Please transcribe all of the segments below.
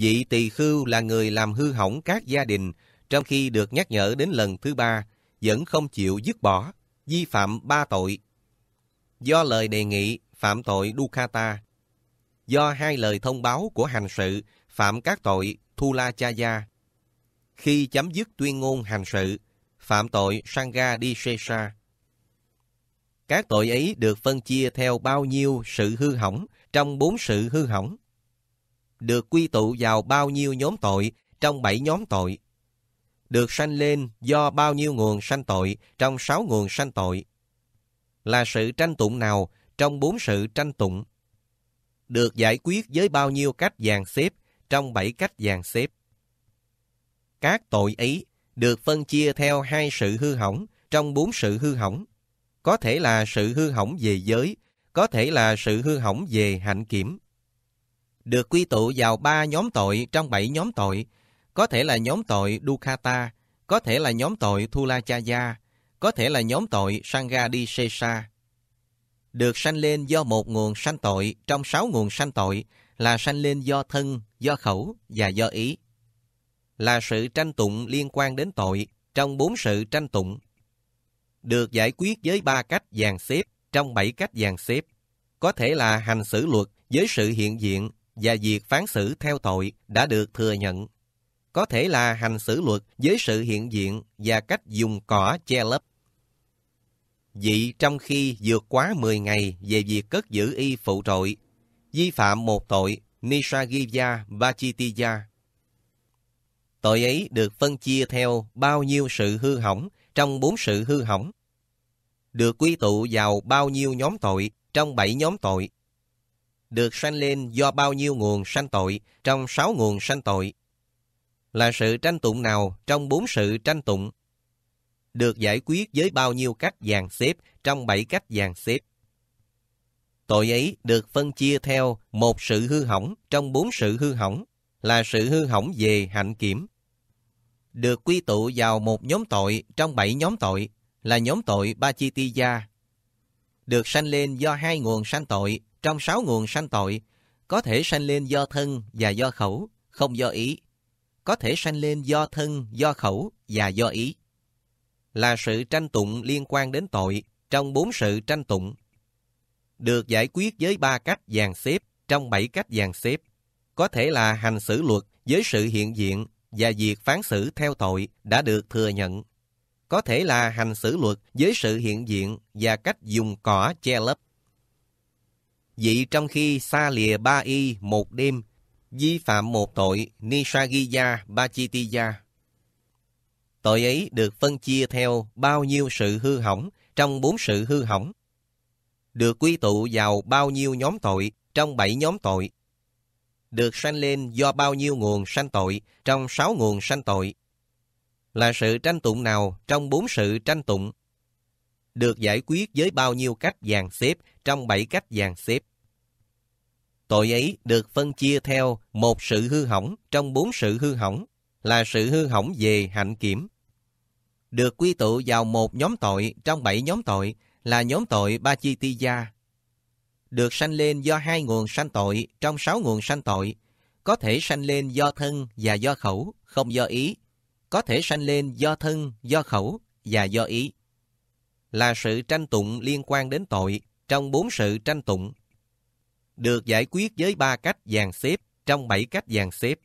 Vị tỳ khưu là người làm hư hỏng các gia đình, trong khi được nhắc nhở đến lần thứ ba, vẫn không chịu dứt bỏ, vi phạm ba tội. Do lời đề nghị, phạm tội dukata, Do hai lời thông báo của hành sự, phạm các tội cha gia, Khi chấm dứt tuyên ngôn hành sự, phạm tội Sangha Disesa. Các tội ấy được phân chia theo bao nhiêu sự hư hỏng trong bốn sự hư hỏng được quy tụ vào bao nhiêu nhóm tội trong bảy nhóm tội, được sanh lên do bao nhiêu nguồn sanh tội trong sáu nguồn sanh tội, là sự tranh tụng nào trong bốn sự tranh tụng, được giải quyết với bao nhiêu cách dàn xếp trong bảy cách dàn xếp. Các tội ấy được phân chia theo hai sự hư hỏng trong bốn sự hư hỏng, có thể là sự hư hỏng về giới, có thể là sự hư hỏng về hạnh kiểm được quy tụ vào ba nhóm tội trong bảy nhóm tội, có thể là nhóm tội Dukkata, có thể là nhóm tội Thulachaya, có thể là nhóm tội Sangadisesa. Được sanh lên do một nguồn sanh tội trong sáu nguồn sanh tội là sanh lên do thân, do khẩu và do ý. Là sự tranh tụng liên quan đến tội trong bốn sự tranh tụng. Được giải quyết với ba cách dàn xếp trong bảy cách dàn xếp. Có thể là hành xử luật với sự hiện diện và việc phán xử theo tội đã được thừa nhận. Có thể là hành xử luật với sự hiện diện và cách dùng cỏ che lấp. Dị trong khi vượt quá 10 ngày về việc cất giữ y phụ trội, vi phạm một tội Nisagivya Bachitiya. Tội ấy được phân chia theo bao nhiêu sự hư hỏng trong bốn sự hư hỏng, được quy tụ vào bao nhiêu nhóm tội trong bảy nhóm tội được sanh lên do bao nhiêu nguồn sanh tội trong sáu nguồn sanh tội? Là sự tranh tụng nào trong bốn sự tranh tụng? Được giải quyết với bao nhiêu cách dàn xếp trong bảy cách dàn xếp? Tội ấy được phân chia theo một sự hư hỏng trong bốn sự hư hỏng, là sự hư hỏng về hạnh kiểm. Được quy tụ vào một nhóm tội trong bảy nhóm tội, là nhóm tội Ba Chi Ti Được sanh lên do hai nguồn sanh tội trong sáu nguồn sanh tội, có thể sanh lên do thân và do khẩu, không do ý. Có thể sanh lên do thân, do khẩu và do ý. Là sự tranh tụng liên quan đến tội trong bốn sự tranh tụng. Được giải quyết với ba cách dàn xếp trong bảy cách dàn xếp. Có thể là hành xử luật với sự hiện diện và việc phán xử theo tội đã được thừa nhận. Có thể là hành xử luật với sự hiện diện và cách dùng cỏ che lấp. Vậy trong khi xa lìa ba y một đêm, vi phạm một tội Nishagiya Bachitiya. Tội ấy được phân chia theo bao nhiêu sự hư hỏng trong bốn sự hư hỏng, được quy tụ vào bao nhiêu nhóm tội trong bảy nhóm tội, được sanh lên do bao nhiêu nguồn sanh tội trong sáu nguồn sanh tội, là sự tranh tụng nào trong bốn sự tranh tụng, được giải quyết với bao nhiêu cách dàn xếp trong bảy cách dàn xếp. Tội ấy được phân chia theo một sự hư hỏng trong bốn sự hư hỏng, là sự hư hỏng về hạnh kiểm. Được quy tụ vào một nhóm tội trong bảy nhóm tội là nhóm tội ba chi ti gia. Được sanh lên do hai nguồn sanh tội trong sáu nguồn sanh tội, có thể sanh lên do thân và do khẩu, không do ý, có thể sanh lên do thân, do khẩu và do ý. Là sự tranh tụng liên quan đến tội trong bốn sự tranh tụng được giải quyết với ba cách dàn xếp trong bảy cách dàn xếp.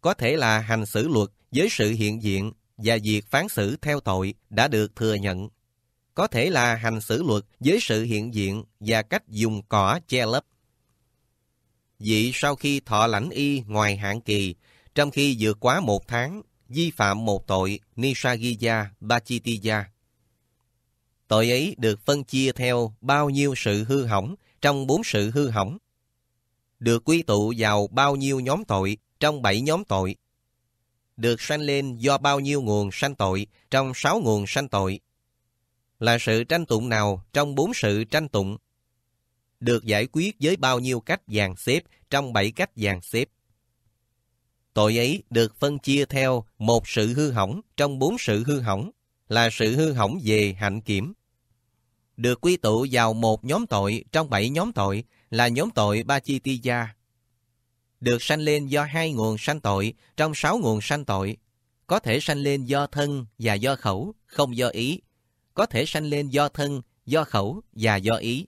Có thể là hành xử luật với sự hiện diện và việc phán xử theo tội đã được thừa nhận. Có thể là hành xử luật với sự hiện diện và cách dùng cỏ che lấp. Dị sau khi thọ lãnh y ngoài hạn kỳ, trong khi vượt quá một tháng, vi phạm một tội Nisagiya Bachitiya. Tội ấy được phân chia theo bao nhiêu sự hư hỏng trong bốn sự hư hỏng được quy tụ vào bao nhiêu nhóm tội trong bảy nhóm tội, được sanh lên do bao nhiêu nguồn sanh tội trong sáu nguồn sanh tội, là sự tranh tụng nào trong bốn sự tranh tụng, được giải quyết với bao nhiêu cách dàn xếp trong bảy cách dàn xếp. Tội ấy được phân chia theo một sự hư hỏng trong bốn sự hư hỏng, là sự hư hỏng về hạnh kiểm, được quy tụ vào một nhóm tội trong bảy nhóm tội là nhóm tội Ba Chi Ti Gia. Được sanh lên do hai nguồn sanh tội trong sáu nguồn sanh tội. Có thể sanh lên do thân và do khẩu, không do ý. Có thể sanh lên do thân, do khẩu và do ý.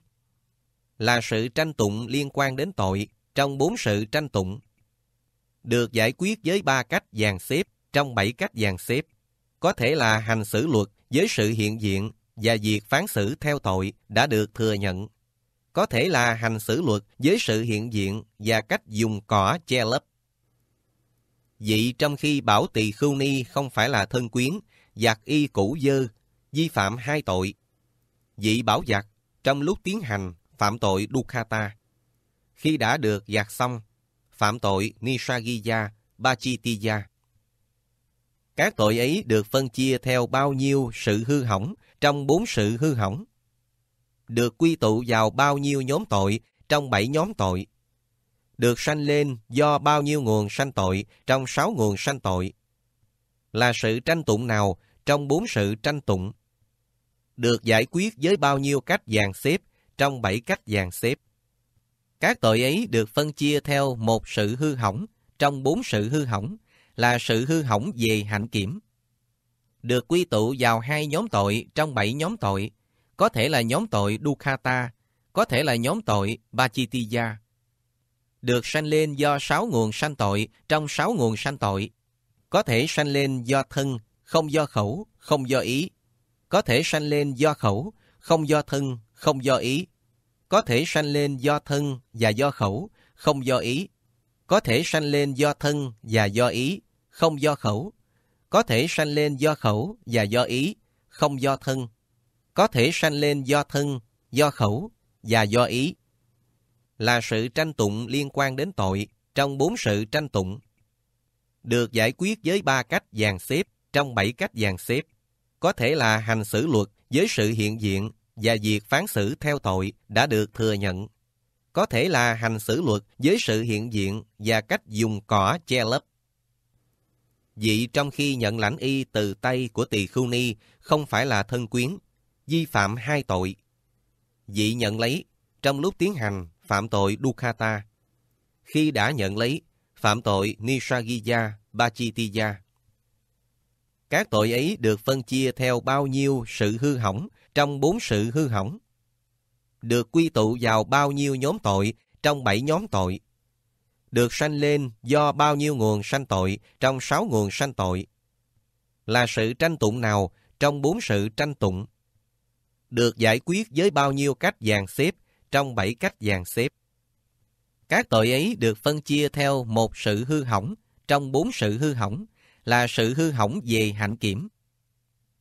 Là sự tranh tụng liên quan đến tội trong bốn sự tranh tụng. Được giải quyết với ba cách dàn xếp trong bảy cách dàn xếp. Có thể là hành xử luật với sự hiện diện và việc phán xử theo tội đã được thừa nhận. Có thể là hành xử luật với sự hiện diện và cách dùng cỏ che lấp. Vậy trong khi bảo tỳ khưu ni không phải là thân quyến, giặc y cũ dơ, vi phạm hai tội. Vị bảo giặc trong lúc tiến hành phạm tội dukhata Khi đã được giặc xong, phạm tội Nishagiya, Bachitiya. Các tội ấy được phân chia theo bao nhiêu sự hư hỏng trong bốn sự hư hỏng. Được quy tụ vào bao nhiêu nhóm tội trong bảy nhóm tội. Được sanh lên do bao nhiêu nguồn sanh tội trong sáu nguồn sanh tội. Là sự tranh tụng nào trong bốn sự tranh tụng. Được giải quyết với bao nhiêu cách dàn xếp trong bảy cách dàn xếp. Các tội ấy được phân chia theo một sự hư hỏng trong bốn sự hư hỏng là sự hư hỏng về hạnh kiểm được quy tụ vào hai nhóm tội trong bảy nhóm tội, có thể là nhóm tội Dukkata, có thể là nhóm tội Bachitiya. Được sanh lên do sáu nguồn sanh tội trong sáu nguồn sanh tội, có thể sanh lên do thân, không do khẩu, không do ý, có thể sanh lên do khẩu, không do thân, không do ý, có thể sanh lên do thân và do khẩu, không do ý, có thể sanh lên do thân và do ý, không do khẩu, có thể sanh lên do khẩu và do ý, không do thân. Có thể sanh lên do thân, do khẩu và do ý. Là sự tranh tụng liên quan đến tội trong bốn sự tranh tụng. Được giải quyết với ba cách dàn xếp trong bảy cách dàn xếp. Có thể là hành xử luật với sự hiện diện và việc phán xử theo tội đã được thừa nhận. Có thể là hành xử luật với sự hiện diện và cách dùng cỏ che lấp dị trong khi nhận lãnh y từ tay của tỳ khưu ni không phải là thân quyến, vi phạm hai tội. Dị nhận lấy, trong lúc tiến hành, phạm tội dukhata Khi đã nhận lấy, phạm tội Nisragiya Bachitiya. Các tội ấy được phân chia theo bao nhiêu sự hư hỏng trong bốn sự hư hỏng. Được quy tụ vào bao nhiêu nhóm tội trong bảy nhóm tội được sanh lên do bao nhiêu nguồn sanh tội trong sáu nguồn sanh tội? Là sự tranh tụng nào trong bốn sự tranh tụng? Được giải quyết với bao nhiêu cách dàn xếp trong bảy cách dàn xếp? Các tội ấy được phân chia theo một sự hư hỏng trong bốn sự hư hỏng là sự hư hỏng về hạnh kiểm.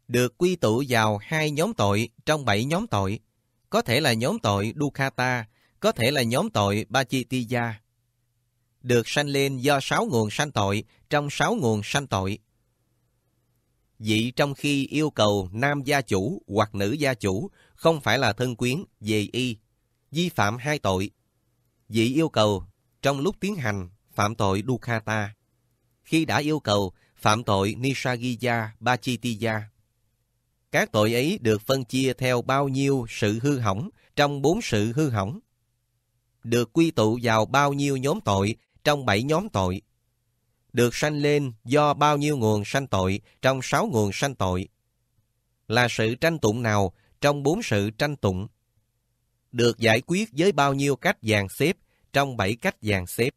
Được quy tụ vào hai nhóm tội trong bảy nhóm tội, có thể là nhóm tội Dukkata, có thể là nhóm tội Bachitiya được sanh lên do sáu nguồn sanh tội trong sáu nguồn sanh tội. Dị trong khi yêu cầu nam gia chủ hoặc nữ gia chủ không phải là thân quyến về y, vi phạm hai tội. Dị yêu cầu trong lúc tiến hành phạm tội dukhata, khi đã yêu cầu phạm tội Nisagija Bachitiya. Các tội ấy được phân chia theo bao nhiêu sự hư hỏng trong bốn sự hư hỏng được quy tụ vào bao nhiêu nhóm tội trong bảy nhóm tội. Được sanh lên do bao nhiêu nguồn sanh tội trong sáu nguồn sanh tội. Là sự tranh tụng nào trong bốn sự tranh tụng. Được giải quyết với bao nhiêu cách dàn xếp trong bảy cách dàn xếp.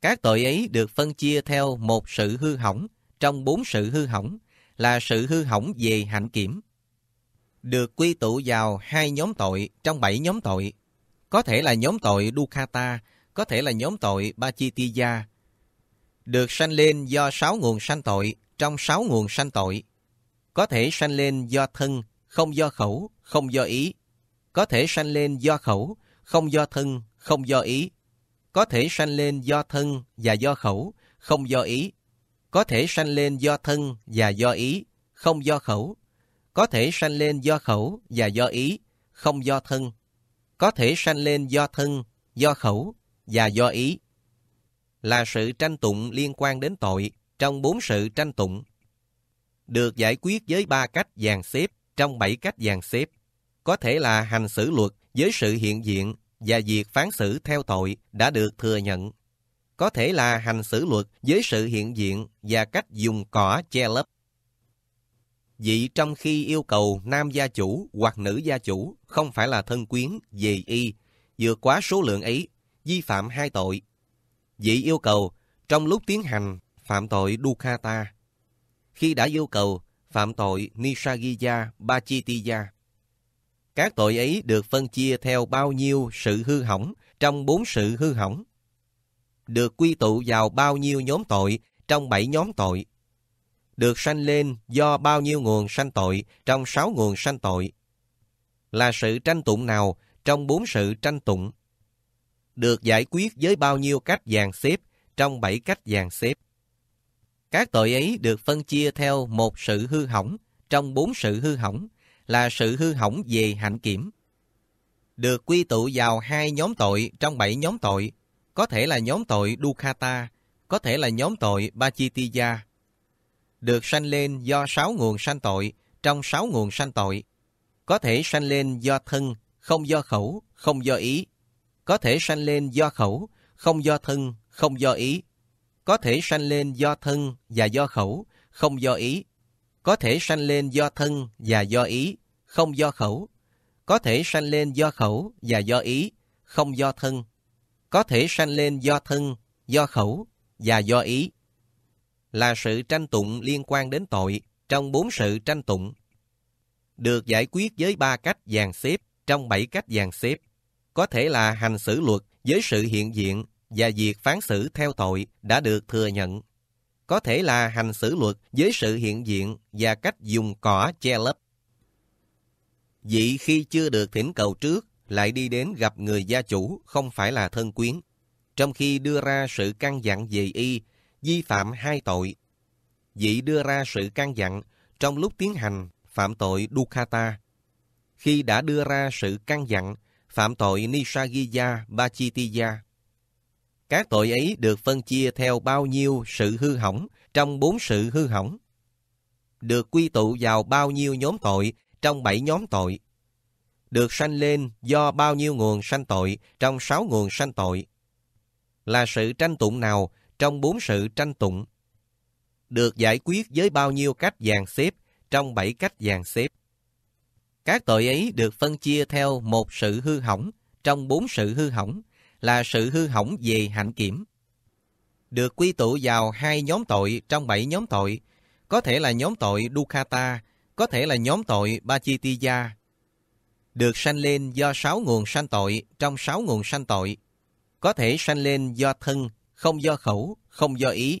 Các tội ấy được phân chia theo một sự hư hỏng trong bốn sự hư hỏng là sự hư hỏng về hạnh kiểm. Được quy tụ vào hai nhóm tội trong bảy nhóm tội. Có thể là nhóm tội Dukkata có thể là nhóm tội Bachitiya, được sanh lên do sáu nguồn sanh tội trong sáu nguồn sanh tội. Có thể sanh lên do thân, không do khẩu, không do ý. Có thể sanh lên do khẩu, không do thân, không do ý. Có thể sanh lên do thân và do khẩu, không do ý. Có thể sanh lên do thân và do ý, không do khẩu. Có thể sanh lên do khẩu và do ý, không do thân. Có thể sanh lên do thân, do khẩu, và do ý là sự tranh tụng liên quan đến tội trong bốn sự tranh tụng được giải quyết với ba cách dàn xếp trong bảy cách dàn xếp có thể là hành xử luật với sự hiện diện và việc phán xử theo tội đã được thừa nhận có thể là hành xử luật với sự hiện diện và cách dùng cỏ che lấp Dị trong khi yêu cầu nam gia chủ hoặc nữ gia chủ không phải là thân quyến về y, vượt quá số lượng ấy vi phạm hai tội. Vị yêu cầu, trong lúc tiến hành, phạm tội dukata Khi đã yêu cầu, phạm tội Nishagiya Bachitiya. Các tội ấy được phân chia theo bao nhiêu sự hư hỏng trong bốn sự hư hỏng. Được quy tụ vào bao nhiêu nhóm tội trong bảy nhóm tội. Được sanh lên do bao nhiêu nguồn sanh tội trong sáu nguồn sanh tội. Là sự tranh tụng nào trong bốn sự tranh tụng được giải quyết với bao nhiêu cách dàn xếp trong bảy cách dàn xếp. Các tội ấy được phân chia theo một sự hư hỏng trong bốn sự hư hỏng là sự hư hỏng về hạnh kiểm. Được quy tụ vào hai nhóm tội trong bảy nhóm tội, có thể là nhóm tội Dukkata, có thể là nhóm tội Bachitiya. Được sanh lên do sáu nguồn sanh tội trong sáu nguồn sanh tội, có thể sanh lên do thân, không do khẩu, không do ý có thể sanh lên do khẩu, không do thân, không do ý. Có thể sanh lên do thân và do khẩu, không do ý. Có thể sanh lên do thân và do ý, không do khẩu. Có thể sanh lên do khẩu và do ý, không do thân. Có thể sanh lên do thân, do khẩu và do ý. Là sự tranh tụng liên quan đến tội trong bốn sự tranh tụng. Được giải quyết với ba cách dàn xếp trong bảy cách dàn xếp có thể là hành xử luật với sự hiện diện và việc phán xử theo tội đã được thừa nhận. Có thể là hành xử luật với sự hiện diện và cách dùng cỏ che lấp. Vị khi chưa được thỉnh cầu trước lại đi đến gặp người gia chủ không phải là thân quyến. Trong khi đưa ra sự căn dặn về y, vi phạm hai tội. Vị đưa ra sự căn dặn trong lúc tiến hành phạm tội dukata. Khi đã đưa ra sự căn dặn phạm tội Nisagiya Bachitiya. Các tội ấy được phân chia theo bao nhiêu sự hư hỏng trong bốn sự hư hỏng, được quy tụ vào bao nhiêu nhóm tội trong bảy nhóm tội, được sanh lên do bao nhiêu nguồn sanh tội trong sáu nguồn sanh tội, là sự tranh tụng nào trong bốn sự tranh tụng, được giải quyết với bao nhiêu cách dàn xếp trong bảy cách dàn xếp. Các tội ấy được phân chia theo một sự hư hỏng trong bốn sự hư hỏng là sự hư hỏng về hạnh kiểm. Được quy tụ vào hai nhóm tội trong bảy nhóm tội, có thể là nhóm tội Dukkata, có thể là nhóm tội Bachitiya. Được sanh lên do sáu nguồn sanh tội trong sáu nguồn sanh tội, có thể sanh lên do thân, không do khẩu, không do ý,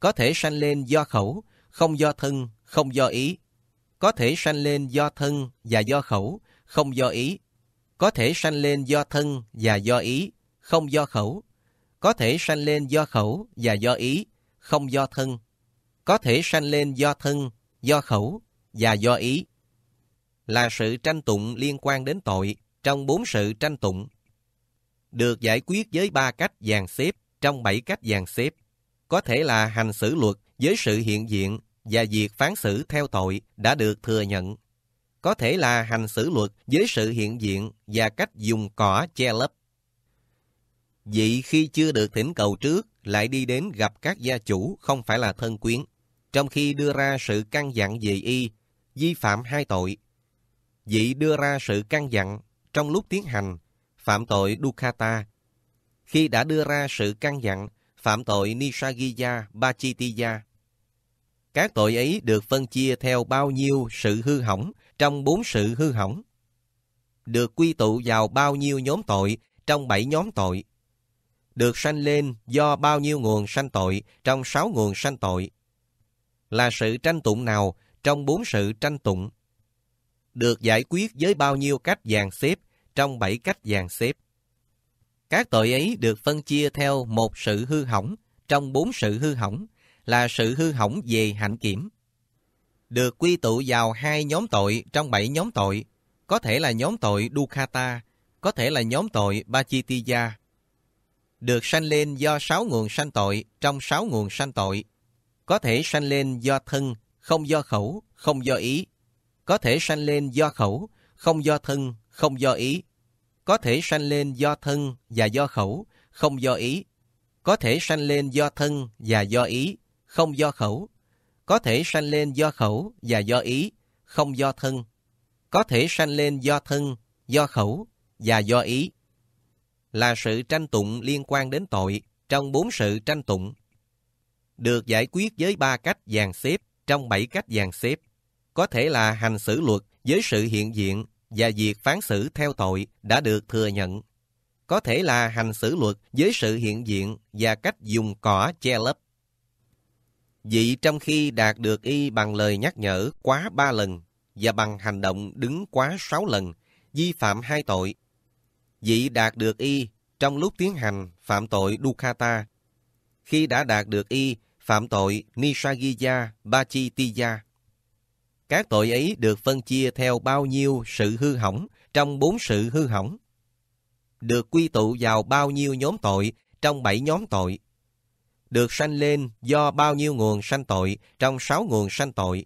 có thể sanh lên do khẩu, không do thân, không do ý, có thể sanh lên do thân và do khẩu, không do ý. Có thể sanh lên do thân và do ý, không do khẩu. Có thể sanh lên do khẩu và do ý, không do thân. Có thể sanh lên do thân, do khẩu và do ý. Là sự tranh tụng liên quan đến tội trong bốn sự tranh tụng. Được giải quyết với ba cách dàn xếp trong bảy cách dàn xếp. Có thể là hành xử luật với sự hiện diện và việc phán xử theo tội đã được thừa nhận. Có thể là hành xử luật với sự hiện diện và cách dùng cỏ che lấp. Vị khi chưa được thỉnh cầu trước lại đi đến gặp các gia chủ không phải là thân quyến, trong khi đưa ra sự căn dặn về y, vi phạm hai tội. Vị đưa ra sự căn dặn trong lúc tiến hành, phạm tội Dukkata. Khi đã đưa ra sự căn dặn, phạm tội Nishagiya Bachitiya. Các tội ấy được phân chia theo bao nhiêu sự hư hỏng trong bốn sự hư hỏng. Được quy tụ vào bao nhiêu nhóm tội trong bảy nhóm tội. Được sanh lên do bao nhiêu nguồn sanh tội trong sáu nguồn sanh tội. Là sự tranh tụng nào trong bốn sự tranh tụng. Được giải quyết với bao nhiêu cách dàn xếp trong bảy cách dàn xếp. Các tội ấy được phân chia theo một sự hư hỏng trong bốn sự hư hỏng là sự hư hỏng về hạnh kiểm. Được quy tụ vào hai nhóm tội trong bảy nhóm tội, có thể là nhóm tội dukhata, có thể là nhóm tội Bachitiya. Được sanh lên do sáu nguồn sanh tội trong sáu nguồn sanh tội, có thể sanh lên do thân, không do khẩu, không do ý, có thể sanh lên do khẩu, không do thân, không do ý, có thể sanh lên do thân và do khẩu, không do ý, có thể sanh lên do thân và do ý, không do khẩu, có thể sanh lên do khẩu và do ý, không do thân, có thể sanh lên do thân, do khẩu và do ý. Là sự tranh tụng liên quan đến tội trong bốn sự tranh tụng. Được giải quyết với ba cách dàn xếp trong bảy cách dàn xếp, có thể là hành xử luật với sự hiện diện và việc phán xử theo tội đã được thừa nhận. Có thể là hành xử luật với sự hiện diện và cách dùng cỏ che lấp. Vậy trong khi đạt được y bằng lời nhắc nhở quá ba lần và bằng hành động đứng quá sáu lần, vi phạm hai tội. Vị đạt được y trong lúc tiến hành phạm tội Dukkata. Khi đã đạt được y, phạm tội Nisagiya Bachitiya. Các tội ấy được phân chia theo bao nhiêu sự hư hỏng trong bốn sự hư hỏng. Được quy tụ vào bao nhiêu nhóm tội trong bảy nhóm tội được sanh lên do bao nhiêu nguồn sanh tội trong sáu nguồn sanh tội?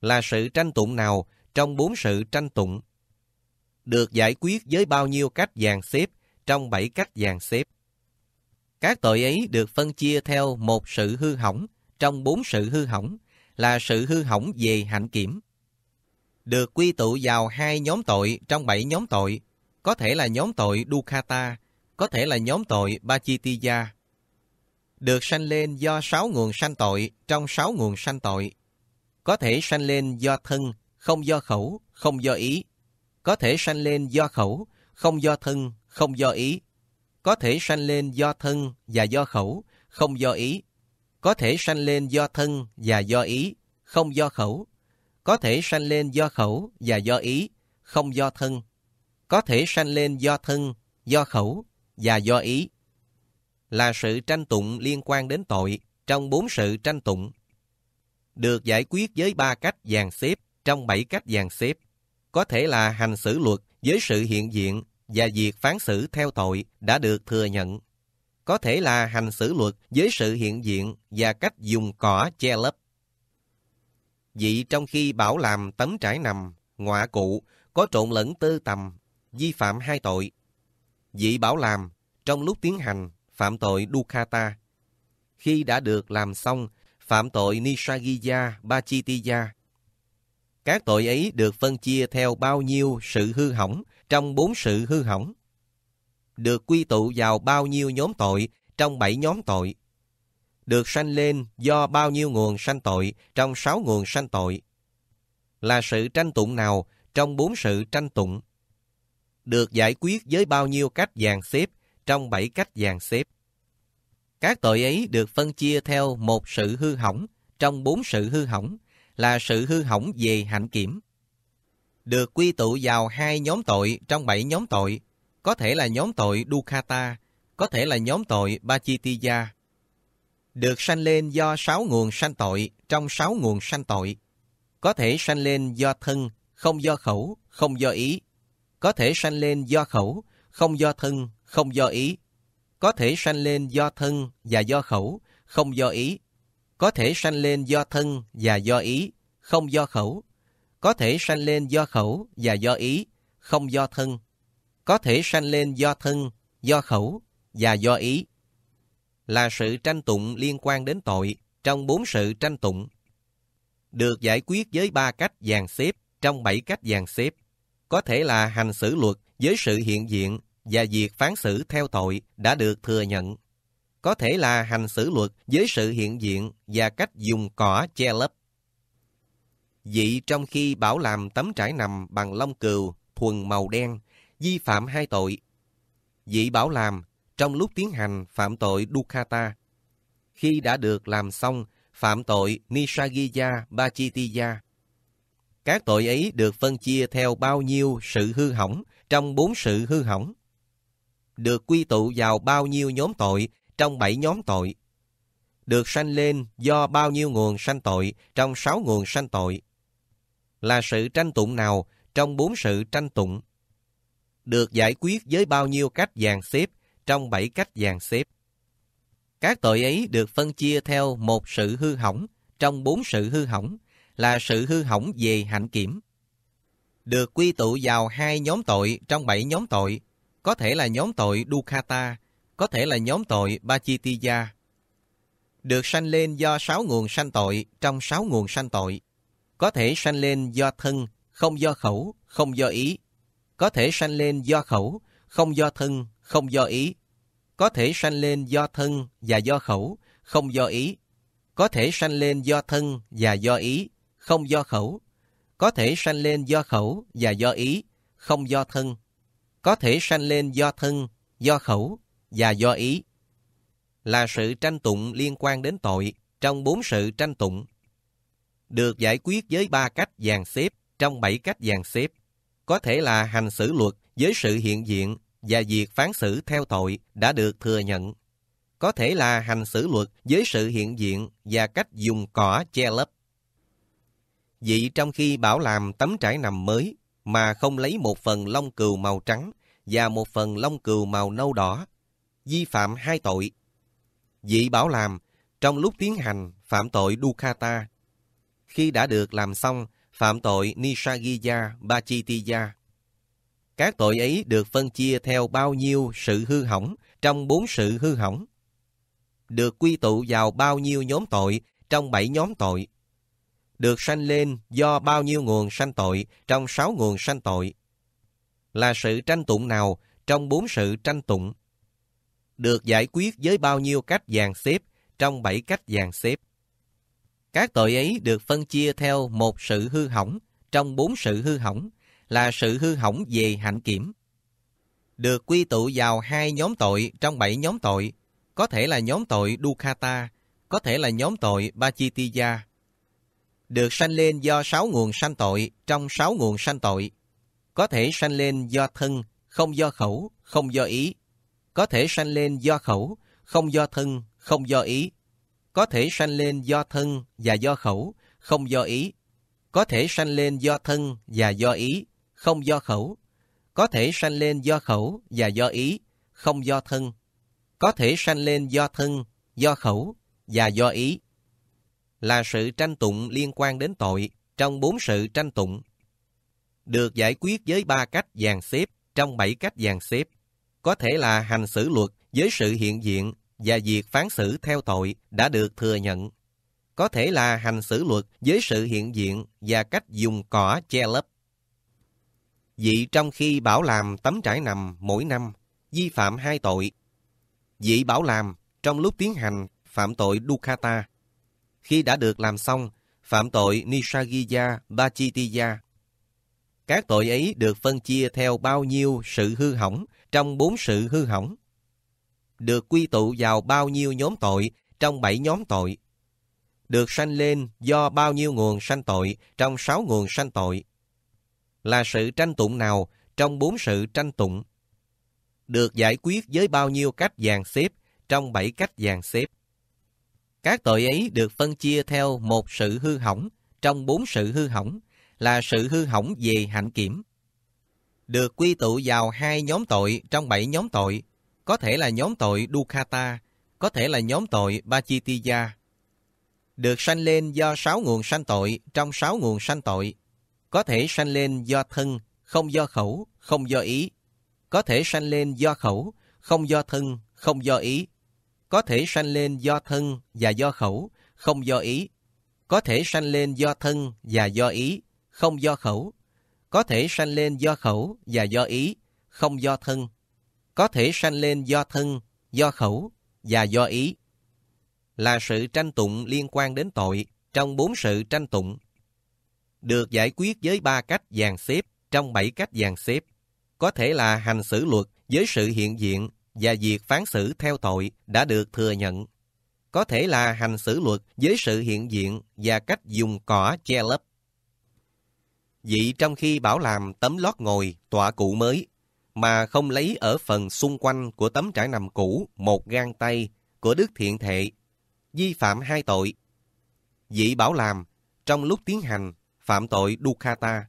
Là sự tranh tụng nào trong bốn sự tranh tụng? Được giải quyết với bao nhiêu cách dàn xếp trong bảy cách dàn xếp? Các tội ấy được phân chia theo một sự hư hỏng trong bốn sự hư hỏng là sự hư hỏng về hạnh kiểm. Được quy tụ vào hai nhóm tội trong bảy nhóm tội, có thể là nhóm tội Dukkata, có thể là nhóm tội Bachitiya, được sanh lên do sáu nguồn sanh tội trong sáu nguồn sanh tội. Có thể sanh lên do thân, không do khẩu, không do ý. Có thể sanh lên do khẩu, không do thân, không do ý. Có thể sanh lên do thân và do khẩu, không do ý. Có thể sanh lên do thân và do ý, không do khẩu. Có thể sanh lên do khẩu và do ý, không do thân. Có thể sanh lên do thân, do khẩu và do ý là sự tranh tụng liên quan đến tội trong bốn sự tranh tụng. Được giải quyết với ba cách dàn xếp trong bảy cách dàn xếp, có thể là hành xử luật với sự hiện diện và việc phán xử theo tội đã được thừa nhận. Có thể là hành xử luật với sự hiện diện và cách dùng cỏ che lấp. vị trong khi bảo làm tấm trải nằm, ngọa cụ, có trộn lẫn tư tầm, vi phạm hai tội. vị bảo làm, trong lúc tiến hành phạm tội Dukkata. Khi đã được làm xong, phạm tội Nisragiya Bachitiya. Các tội ấy được phân chia theo bao nhiêu sự hư hỏng trong bốn sự hư hỏng. Được quy tụ vào bao nhiêu nhóm tội trong bảy nhóm tội. Được sanh lên do bao nhiêu nguồn sanh tội trong sáu nguồn sanh tội. Là sự tranh tụng nào trong bốn sự tranh tụng. Được giải quyết với bao nhiêu cách dàn xếp trong bảy cách dàn xếp. Các tội ấy được phân chia theo một sự hư hỏng trong bốn sự hư hỏng là sự hư hỏng về hạnh kiểm. Được quy tụ vào hai nhóm tội trong bảy nhóm tội, có thể là nhóm tội Dukkata, có thể là nhóm tội Bachitiya. Được sanh lên do sáu nguồn sanh tội trong sáu nguồn sanh tội, có thể sanh lên do thân, không do khẩu, không do ý, có thể sanh lên do khẩu, không do thân, không do ý. Có thể sanh lên do thân và do khẩu, không do ý. Có thể sanh lên do thân và do ý, không do khẩu. Có thể sanh lên do khẩu và do ý, không do thân. Có thể sanh lên do thân, do khẩu và do ý. Là sự tranh tụng liên quan đến tội trong bốn sự tranh tụng. Được giải quyết với ba cách dàn xếp trong bảy cách dàn xếp. Có thể là hành xử luật với sự hiện diện và việc phán xử theo tội đã được thừa nhận. Có thể là hành xử luật với sự hiện diện và cách dùng cỏ che lấp. Dị trong khi bảo làm tấm trải nằm bằng lông cừu, thuần màu đen, vi phạm hai tội. Dị bảo làm trong lúc tiến hành phạm tội dukata Khi đã được làm xong, phạm tội Nisagija Bachitiya. Các tội ấy được phân chia theo bao nhiêu sự hư hỏng trong bốn sự hư hỏng được quy tụ vào bao nhiêu nhóm tội trong bảy nhóm tội, được sanh lên do bao nhiêu nguồn sanh tội trong sáu nguồn sanh tội, là sự tranh tụng nào trong bốn sự tranh tụng, được giải quyết với bao nhiêu cách dàn xếp trong bảy cách dàn xếp. Các tội ấy được phân chia theo một sự hư hỏng trong bốn sự hư hỏng là sự hư hỏng về hạnh kiểm. Được quy tụ vào hai nhóm tội trong bảy nhóm tội có thể là nhóm tội Dukkata, có thể là nhóm tội Bachitiya. Được sanh lên do sáu nguồn sanh tội trong sáu nguồn sanh tội. Có thể sanh lên do thân, không do khẩu, không do ý. Có thể sanh lên do khẩu, không do thân, không do ý. Có thể sanh lên do thân và do khẩu, không do ý. Có thể sanh lên do thân và do ý, không do khẩu. Có thể sanh lên do khẩu và do ý, không do thân, có thể sanh lên do thân, do khẩu và do ý. Là sự tranh tụng liên quan đến tội trong bốn sự tranh tụng. Được giải quyết với ba cách dàn xếp trong bảy cách dàn xếp. Có thể là hành xử luật với sự hiện diện và việc phán xử theo tội đã được thừa nhận. Có thể là hành xử luật với sự hiện diện và cách dùng cỏ che lấp. Vậy trong khi bảo làm tấm trải nằm mới, mà không lấy một phần lông cừu màu trắng và một phần lông cừu màu nâu đỏ, vi phạm hai tội. Dị bảo làm, trong lúc tiến hành, phạm tội Dukkata. Khi đã được làm xong, phạm tội Nishagiya Bachitiya. Các tội ấy được phân chia theo bao nhiêu sự hư hỏng trong bốn sự hư hỏng. Được quy tụ vào bao nhiêu nhóm tội trong bảy nhóm tội được sanh lên do bao nhiêu nguồn sanh tội trong sáu nguồn sanh tội? Là sự tranh tụng nào trong bốn sự tranh tụng? Được giải quyết với bao nhiêu cách dàn xếp trong bảy cách dàn xếp? Các tội ấy được phân chia theo một sự hư hỏng trong bốn sự hư hỏng là sự hư hỏng về hạnh kiểm. Được quy tụ vào hai nhóm tội trong bảy nhóm tội, có thể là nhóm tội dukhata có thể là nhóm tội Bachitiya, được sanh lên do sáu nguồn sanh tội trong sáu nguồn sanh tội. Có thể sanh lên do thân, không do khẩu, không do ý. Có thể sanh lên do khẩu, không do thân, không do ý. Có thể sanh lên do thân và do khẩu, không do ý. Có thể sanh lên do thân và do ý, không do khẩu. Có thể sanh lên do khẩu và do ý, không do thân. Có thể sanh lên do thân, do khẩu và do ý là sự tranh tụng liên quan đến tội trong bốn sự tranh tụng. Được giải quyết với ba cách dàn xếp trong bảy cách dàn xếp, có thể là hành xử luật với sự hiện diện và việc phán xử theo tội đã được thừa nhận. Có thể là hành xử luật với sự hiện diện và cách dùng cỏ che lấp. Dị trong khi bảo làm tấm trải nằm mỗi năm, vi phạm hai tội. Dị bảo làm trong lúc tiến hành phạm tội dukata khi đã được làm xong, phạm tội Nishagiya Bachitiya. Các tội ấy được phân chia theo bao nhiêu sự hư hỏng trong bốn sự hư hỏng, được quy tụ vào bao nhiêu nhóm tội trong bảy nhóm tội, được sanh lên do bao nhiêu nguồn sanh tội trong sáu nguồn sanh tội, là sự tranh tụng nào trong bốn sự tranh tụng, được giải quyết với bao nhiêu cách dàn xếp trong bảy cách dàn xếp. Các tội ấy được phân chia theo một sự hư hỏng trong bốn sự hư hỏng là sự hư hỏng về hạnh kiểm. Được quy tụ vào hai nhóm tội trong bảy nhóm tội, có thể là nhóm tội Dukkata, có thể là nhóm tội Bachitiya. Được sanh lên do sáu nguồn sanh tội trong sáu nguồn sanh tội, có thể sanh lên do thân, không do khẩu, không do ý, có thể sanh lên do khẩu, không do thân, không do ý, có thể sanh lên do thân và do khẩu, không do ý. Có thể sanh lên do thân và do ý, không do khẩu. Có thể sanh lên do khẩu và do ý, không do thân. Có thể sanh lên do thân, do khẩu và do ý. Là sự tranh tụng liên quan đến tội trong bốn sự tranh tụng. Được giải quyết với ba cách dàn xếp trong bảy cách dàn xếp. Có thể là hành xử luật với sự hiện diện và việc phán xử theo tội đã được thừa nhận. Có thể là hành xử luật với sự hiện diện và cách dùng cỏ che lấp. Vậy trong khi bảo làm tấm lót ngồi, tọa cụ mới, mà không lấy ở phần xung quanh của tấm trải nằm cũ một gang tay của Đức Thiện Thệ, vi phạm hai tội. Vậy bảo làm, trong lúc tiến hành, phạm tội dukhata,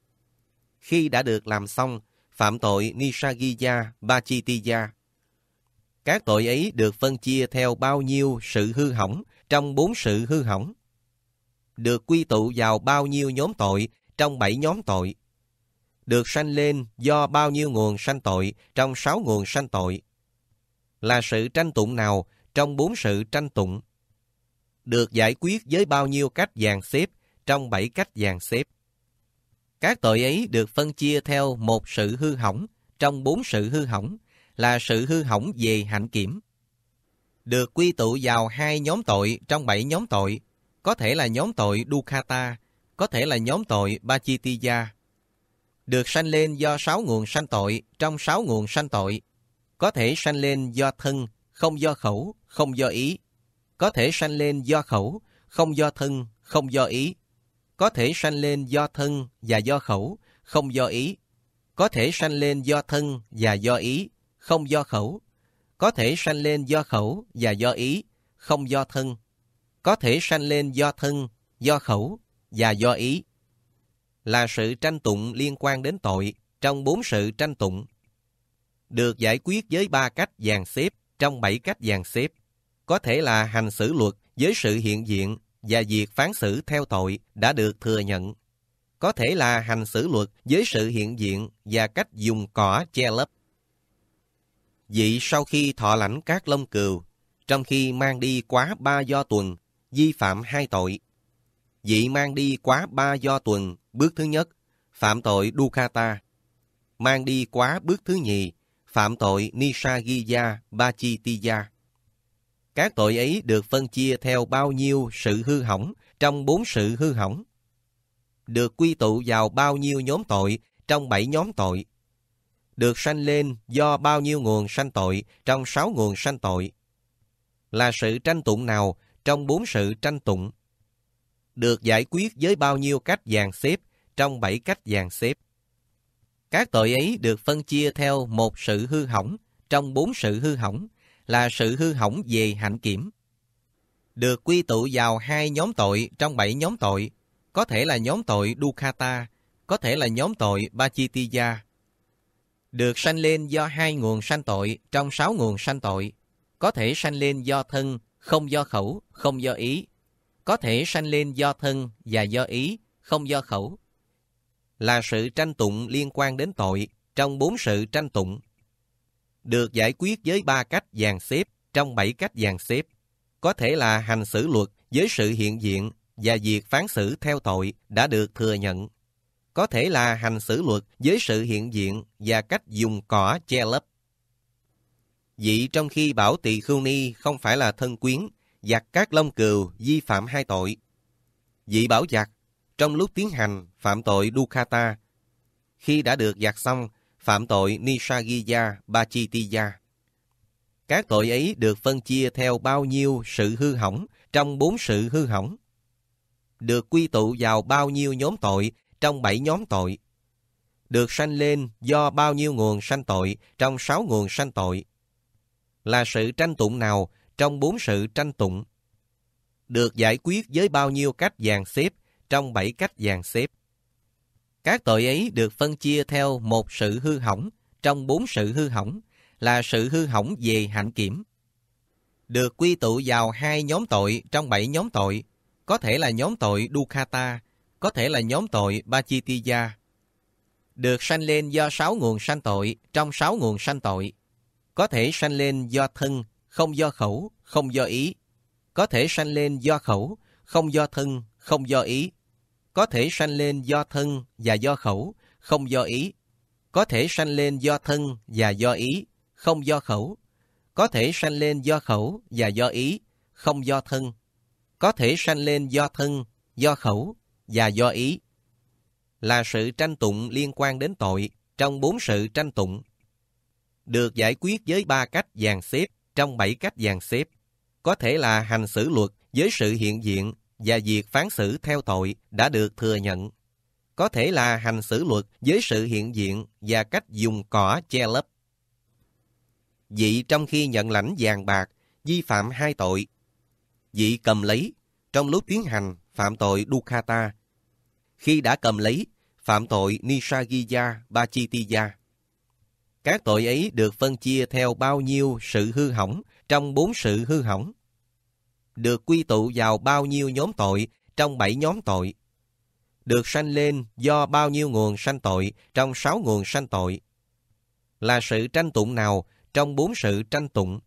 Khi đã được làm xong, phạm tội Nishagiya Bachitiya các tội ấy được phân chia theo bao nhiêu sự hư hỏng trong bốn sự hư hỏng, được quy tụ vào bao nhiêu nhóm tội trong bảy nhóm tội, được sanh lên do bao nhiêu nguồn sanh tội trong sáu nguồn sanh tội, là sự tranh tụng nào trong bốn sự tranh tụng, được giải quyết với bao nhiêu cách dàn xếp trong bảy cách dàn xếp. Các tội ấy được phân chia theo một sự hư hỏng trong bốn sự hư hỏng là sự hư hỏng về hạnh kiểm. Được quy tụ vào hai nhóm tội trong bảy nhóm tội, có thể là nhóm tội Dukkata, có thể là nhóm tội Bachitiya. Được sanh lên do sáu nguồn sanh tội trong sáu nguồn sanh tội, có thể sanh lên do thân, không do khẩu, không do ý, có thể sanh lên do khẩu, không do thân, không do ý, có thể sanh lên do thân và do khẩu, không do ý, có thể sanh lên do thân và do ý, không do khẩu. Có thể sanh lên do khẩu và do ý, không do thân. Có thể sanh lên do thân, do khẩu và do ý. Là sự tranh tụng liên quan đến tội trong bốn sự tranh tụng. Được giải quyết với ba cách dàn xếp trong bảy cách dàn xếp. Có thể là hành xử luật với sự hiện diện và việc phán xử theo tội đã được thừa nhận. Có thể là hành xử luật với sự hiện diện và cách dùng cỏ che lấp. Dị sau khi thọ lãnh các lông cừu, trong khi mang đi quá ba do tuần, vi phạm hai tội. Dị mang đi quá ba do tuần, bước thứ nhất, phạm tội Dukata. Mang đi quá bước thứ nhì, phạm tội Nisagiya Bachitiya. Các tội ấy được phân chia theo bao nhiêu sự hư hỏng trong bốn sự hư hỏng. Được quy tụ vào bao nhiêu nhóm tội trong bảy nhóm tội được sanh lên do bao nhiêu nguồn sanh tội trong sáu nguồn sanh tội? Là sự tranh tụng nào trong bốn sự tranh tụng? Được giải quyết với bao nhiêu cách dàn xếp trong bảy cách dàn xếp? Các tội ấy được phân chia theo một sự hư hỏng trong bốn sự hư hỏng là sự hư hỏng về hạnh kiểm. Được quy tụ vào hai nhóm tội trong bảy nhóm tội, có thể là nhóm tội Dukkata, có thể là nhóm tội Bachitiya, được sanh lên do hai nguồn sanh tội trong sáu nguồn sanh tội. Có thể sanh lên do thân, không do khẩu, không do ý. Có thể sanh lên do thân và do ý, không do khẩu. Là sự tranh tụng liên quan đến tội trong bốn sự tranh tụng. Được giải quyết với ba cách dàn xếp trong bảy cách dàn xếp. Có thể là hành xử luật với sự hiện diện và việc phán xử theo tội đã được thừa nhận có thể là hành xử luật với sự hiện diện và cách dùng cỏ che lấp. Vậy trong khi bảo tỳ khưu ni không phải là thân quyến, giặc các lông cừu vi phạm hai tội. Vị bảo giặc, trong lúc tiến hành phạm tội dukata khi đã được giặc xong, phạm tội Nishagiya Bachitiya. Các tội ấy được phân chia theo bao nhiêu sự hư hỏng trong bốn sự hư hỏng, được quy tụ vào bao nhiêu nhóm tội trong bảy nhóm tội. Được sanh lên do bao nhiêu nguồn sanh tội trong sáu nguồn sanh tội. Là sự tranh tụng nào trong bốn sự tranh tụng. Được giải quyết với bao nhiêu cách dàn xếp trong bảy cách dàn xếp. Các tội ấy được phân chia theo một sự hư hỏng trong bốn sự hư hỏng là sự hư hỏng về hạnh kiểm. Được quy tụ vào hai nhóm tội trong bảy nhóm tội, có thể là nhóm tội Dukkata, có thể là nhóm tội Bachitiya, được sanh lên do sáu nguồn sanh tội trong sáu nguồn sanh tội, có thể sanh lên do thân, không do khẩu, không do ý, có thể sanh lên do khẩu, không do thân, không do ý, có thể sanh lên do thân và do khẩu, không do ý, có thể sanh lên do thân và do ý, không do khẩu, có thể sanh lên do khẩu và do ý, không do thân, có thể sanh lên do thân, do khẩu, và do ý là sự tranh tụng liên quan đến tội trong bốn sự tranh tụng được giải quyết với ba cách dàn xếp trong bảy cách dàn xếp có thể là hành xử luật với sự hiện diện và việc phán xử theo tội đã được thừa nhận có thể là hành xử luật với sự hiện diện và cách dùng cỏ che lấp vị trong khi nhận lãnh vàng bạc vi phạm hai tội vị cầm lấy trong lúc tiến hành phạm tội dukata khi đã cầm lấy, phạm tội Nishagiya Bachitiya. Các tội ấy được phân chia theo bao nhiêu sự hư hỏng trong bốn sự hư hỏng, được quy tụ vào bao nhiêu nhóm tội trong bảy nhóm tội, được sanh lên do bao nhiêu nguồn sanh tội trong sáu nguồn sanh tội, là sự tranh tụng nào trong bốn sự tranh tụng,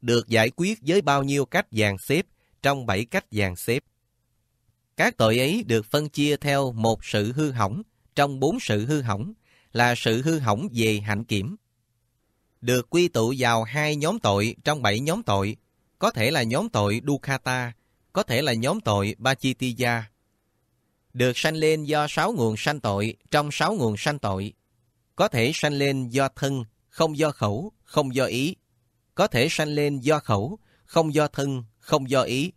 được giải quyết với bao nhiêu cách dàn xếp trong bảy cách dàn xếp. Các tội ấy được phân chia theo một sự hư hỏng trong bốn sự hư hỏng là sự hư hỏng về hạnh kiểm. Được quy tụ vào hai nhóm tội trong bảy nhóm tội, có thể là nhóm tội Dukkata, có thể là nhóm tội Bachitiya. Được sanh lên do sáu nguồn sanh tội trong sáu nguồn sanh tội, có thể sanh lên do thân, không do khẩu, không do ý, có thể sanh lên do khẩu, không do thân, không do ý,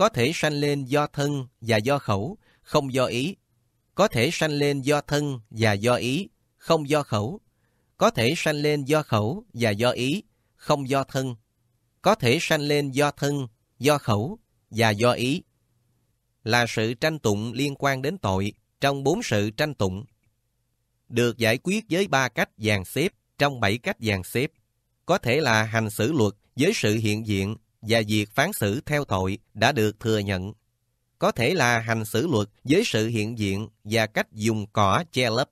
có thể sanh lên do thân và do khẩu, không do ý. Có thể sanh lên do thân và do ý, không do khẩu. Có thể sanh lên do khẩu và do ý, không do thân. Có thể sanh lên do thân, do khẩu và do ý. Là sự tranh tụng liên quan đến tội trong bốn sự tranh tụng. Được giải quyết với ba cách dàn xếp trong bảy cách dàn xếp. Có thể là hành xử luật với sự hiện diện và việc phán xử theo tội đã được thừa nhận. Có thể là hành xử luật với sự hiện diện và cách dùng cỏ che lấp.